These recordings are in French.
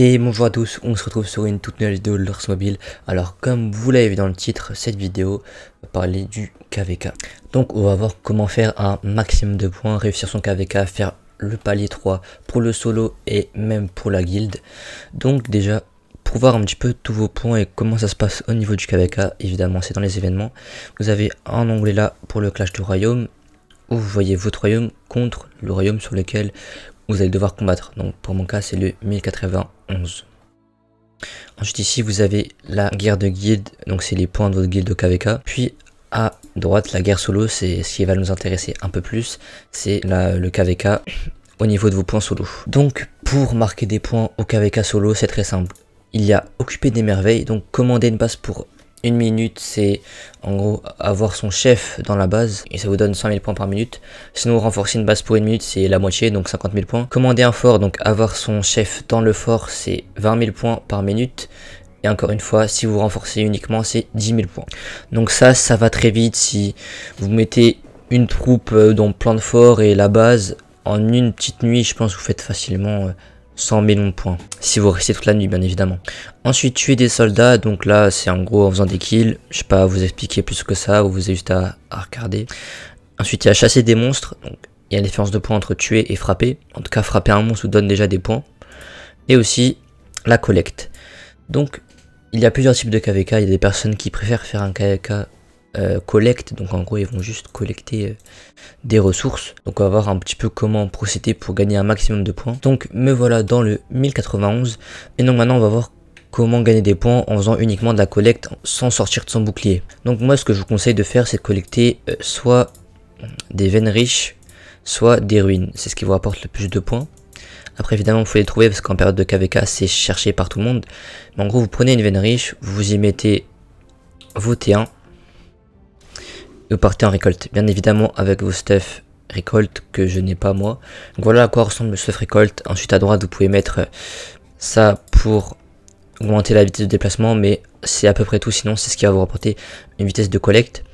Et bonjour à tous, on se retrouve sur une toute nouvelle vidéo de l'Orse Mobile. Alors comme vous l'avez vu dans le titre, cette vidéo va parler du KVK. Donc on va voir comment faire un maximum de points, réussir son KVK, faire le palier 3 pour le solo et même pour la guilde. Donc déjà, pour voir un petit peu tous vos points et comment ça se passe au niveau du KVK, évidemment c'est dans les événements, vous avez un onglet là pour le clash du royaume, où vous voyez votre royaume contre le royaume sur lequel vous allez devoir combattre. Donc pour mon cas, c'est le 1091. Ensuite ici, vous avez la guerre de guilde, donc c'est les points de votre guilde au KVK. Puis à droite, la guerre solo, c'est ce qui va nous intéresser un peu plus, c'est le KVK au niveau de vos points solo. Donc pour marquer des points au KVK solo, c'est très simple. Il y a occuper des merveilles, donc commander une base pour une minute, c'est en gros avoir son chef dans la base et ça vous donne 100 000 points par minute. Sinon, renforcer une base pour une minute, c'est la moitié, donc 50 000 points. Commander un fort, donc avoir son chef dans le fort, c'est 20 000 points par minute. Et encore une fois, si vous renforcez uniquement, c'est 10 000 points. Donc ça, ça va très vite. Si vous mettez une troupe euh, dans plein de forts et la base, en une petite nuit, je pense que vous faites facilement euh, 100 millions de points. Si vous restez toute la nuit, bien évidemment. Ensuite, tuer des soldats. Donc là, c'est en gros en faisant des kills. Je sais pas vous expliquer plus que ça. Vous avez juste à, regarder. Ensuite, il y a chasser des monstres. Donc il y a une différence de points entre tuer et frapper. En tout cas, frapper un monstre vous donne déjà des points. Et aussi la collecte. Donc, il y a plusieurs types de KVK. Il y a des personnes qui préfèrent faire un KVK euh, collecte. Donc en gros, ils vont juste collecter euh, des ressources. Donc on va voir un petit peu comment procéder pour gagner un maximum de points. Donc me voilà dans le 1091. Et donc maintenant, on va voir comment gagner des points en faisant uniquement de la collecte sans sortir de son bouclier. Donc moi, ce que je vous conseille de faire, c'est de collecter euh, soit des veines riches, soit des ruines. C'est ce qui vous rapporte le plus de points. Après évidemment, vous faut les trouver parce qu'en période de KVK, c'est cherché par tout le monde. Mais en gros, vous prenez une veine riche, vous y mettez vos T1, vous partez en récolte. Bien évidemment avec vos stuff récolte que je n'ai pas moi. Donc voilà à quoi ressemble le stuff récolte. Ensuite à droite vous pouvez mettre ça pour augmenter la vitesse de déplacement mais c'est à peu près tout sinon c'est ce qui va vous rapporter une vitesse de collecte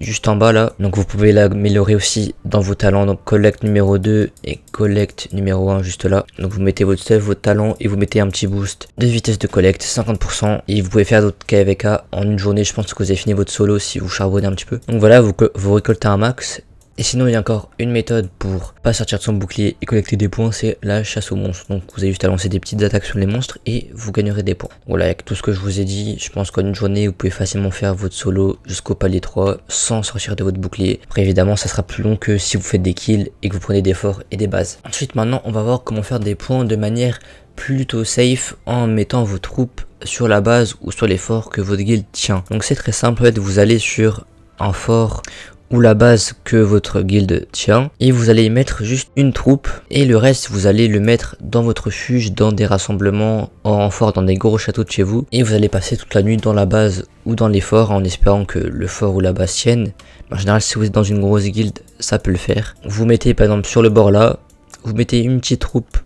juste en bas là. Donc vous pouvez l'améliorer aussi dans vos talents. Donc collecte numéro 2 et collecte numéro 1 juste là. Donc vous mettez votre stuff, votre talent et vous mettez un petit boost de vitesse de collecte, 50%. Et vous pouvez faire d'autres KVK en une journée. Je pense que vous avez fini votre solo si vous charbonnez un petit peu. Donc voilà, vous, vous récoltez un max et sinon, il y a encore une méthode pour pas sortir de son bouclier et collecter des points, c'est la chasse aux monstres. Donc vous avez juste à lancer des petites attaques sur les monstres et vous gagnerez des points. Voilà, avec tout ce que je vous ai dit, je pense qu'en une journée, vous pouvez facilement faire votre solo jusqu'au palier 3 sans sortir de votre bouclier. Après, évidemment, ça sera plus long que si vous faites des kills et que vous prenez des forts et des bases. Ensuite, maintenant, on va voir comment faire des points de manière plutôt safe en mettant vos troupes sur la base ou sur les forts que votre guild tient. Donc c'est très simple, vous allez sur un fort ou la base que votre guilde tient et vous allez y mettre juste une troupe et le reste vous allez le mettre dans votre fuge dans des rassemblements, en fort dans des gros châteaux de chez vous et vous allez passer toute la nuit dans la base ou dans les forts en espérant que le fort ou la base tienne. En général si vous êtes dans une grosse guilde ça peut le faire. Vous mettez par exemple sur le bord là, vous mettez une petite troupe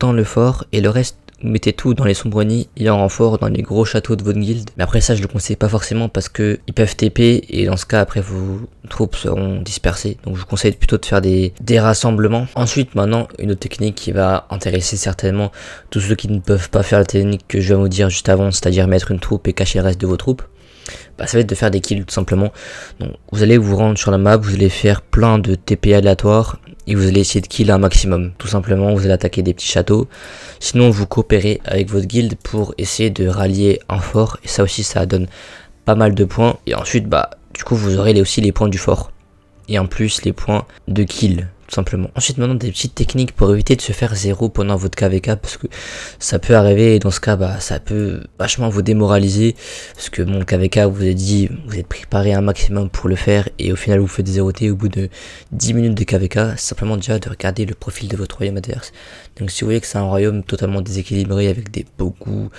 dans le fort et le reste mettez tout dans les sombronies et en renfort dans les gros châteaux de votre guilde. Mais après ça, je le conseille pas forcément parce que ils peuvent TP et dans ce cas, après vos troupes seront dispersées. Donc je vous conseille plutôt de faire des, des rassemblements. Ensuite, maintenant, une autre technique qui va intéresser certainement tous ceux qui ne peuvent pas faire la technique que je viens vous dire juste avant, c'est-à-dire mettre une troupe et cacher le reste de vos troupes bah, ça va être de faire des kills tout simplement. vous allez vous rendre sur la map, vous allez faire plein de TP aléatoires et vous allez essayer de kill un maximum. Tout simplement, vous allez attaquer des petits châteaux. Sinon, vous coopérez avec votre guilde pour essayer de rallier un fort et ça aussi, ça donne pas mal de points. Et ensuite, bah, du coup, vous aurez aussi les points du fort et en plus les points de kill simplement. Ensuite, maintenant, des petites techniques pour éviter de se faire zéro pendant votre KVK, parce que ça peut arriver, et dans ce cas, bah, ça peut vachement vous démoraliser, parce que mon KVK, vous avez dit, vous êtes préparé un maximum pour le faire, et au final, vous faites T au bout de 10 minutes de KVK, simplement déjà de regarder le profil de votre royaume adverse. Donc, si vous voyez que c'est un royaume totalement déséquilibré, avec des beaucoup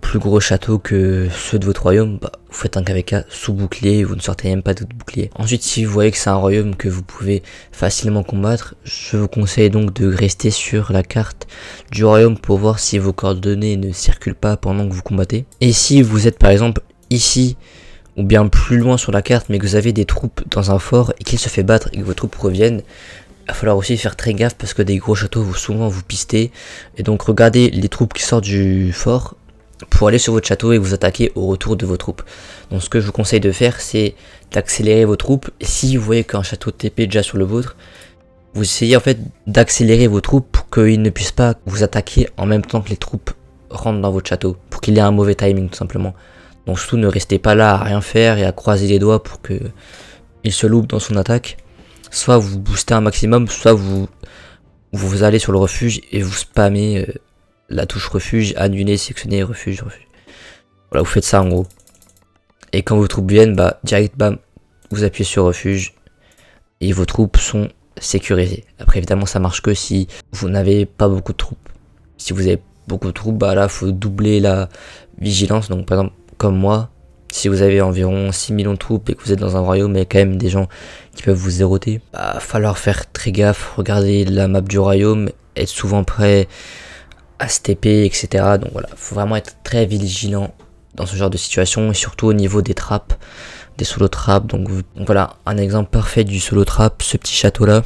plus gros châteaux que ceux de votre royaume, bah, vous faites un KVK sous bouclier, vous ne sortez même pas de bouclier. Ensuite, si vous voyez que c'est un royaume que vous pouvez facilement combattre, je vous conseille donc de rester sur la carte du royaume pour voir si vos coordonnées ne circulent pas pendant que vous combattez. Et si vous êtes par exemple ici ou bien plus loin sur la carte mais que vous avez des troupes dans un fort et qu'il se fait battre et que vos troupes reviennent, il va falloir aussi faire très gaffe parce que des gros châteaux vont souvent vous pister. Et donc regardez les troupes qui sortent du fort pour aller sur votre château et vous attaquer au retour de vos troupes. Donc ce que je vous conseille de faire c'est d'accélérer vos troupes. Si vous voyez qu'un château TP est déjà sur le vôtre, vous essayez en fait d'accélérer vos troupes pour qu'ils ne puissent pas vous attaquer en même temps que les troupes rentrent dans votre château, pour qu'il y ait un mauvais timing tout simplement. Donc surtout ne restez pas là à rien faire et à croiser les doigts pour que il se loupe dans son attaque. Soit vous boostez un maximum, soit vous, vous allez sur le refuge et vous spammez euh, la touche refuge, annuler, sélectionner, refuge, refuge. Voilà, vous faites ça en gros. Et quand vos troupes viennent, bah direct bam, vous appuyez sur refuge et vos troupes sont sécurisé. Après, évidemment, ça marche que si vous n'avez pas beaucoup de troupes. Si vous avez beaucoup de troupes, bah là, faut doubler la vigilance. Donc, par exemple, comme moi, si vous avez environ 6 millions de troupes et que vous êtes dans un royaume et quand même des gens qui peuvent vous éroter, bah, falloir faire très gaffe, regarder la map du royaume, être souvent prêt à se etc. Donc voilà, faut vraiment être très vigilant dans ce genre de situation et surtout au niveau des trappes solo trap Donc, voilà, un exemple parfait du solo trap, ce petit château là.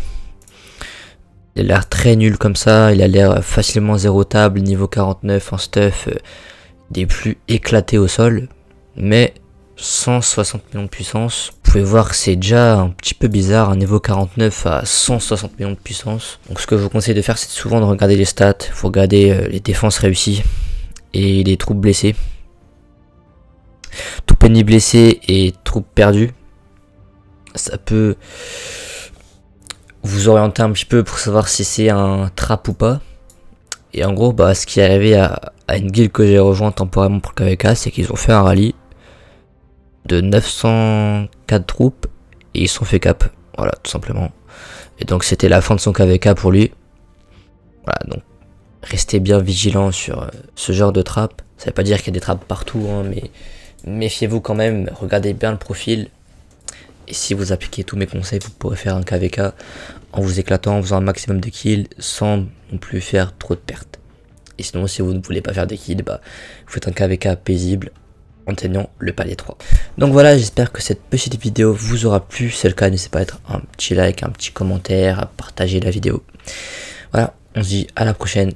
Il a l'air très nul comme ça, il a l'air facilement zéro table, niveau 49 en stuff, euh, des plus éclatés au sol. Mais 160 millions de puissance. Vous pouvez voir que c'est déjà un petit peu bizarre, un niveau 49 à 160 millions de puissance. Donc ce que je vous conseille de faire, c'est souvent de regarder les stats, vous regardez euh, les défenses réussies et les troupes blessées. Penny blessé et troupes perdues ça peut vous orienter un petit peu pour savoir si c'est un trap ou pas. Et en gros, bah, ce qui est arrivé à, une guilde que j'ai rejoint temporairement pour KVK, c'est qu'ils ont fait un rallye de 904 troupes et ils sont fait cap. Voilà, tout simplement. Et donc c'était la fin de son KVK pour lui. Voilà, donc restez bien vigilant sur euh, ce genre de trap. Ça veut pas dire qu'il y a des trappes partout, hein, mais méfiez-vous quand même, regardez bien le profil. Et si vous appliquez tous mes conseils, vous pourrez faire un KVK en vous éclatant, en faisant un maximum de kills sans non plus faire trop de pertes. Et sinon, si vous ne voulez pas faire des kills, bah, vous faites un KVK paisible en tenant le palier 3. Donc voilà, j'espère que cette petite vidéo vous aura plu. Si c'est le cas, n'hésitez pas à mettre un petit like, un petit commentaire, à partager la vidéo. Voilà, on se dit à la prochaine.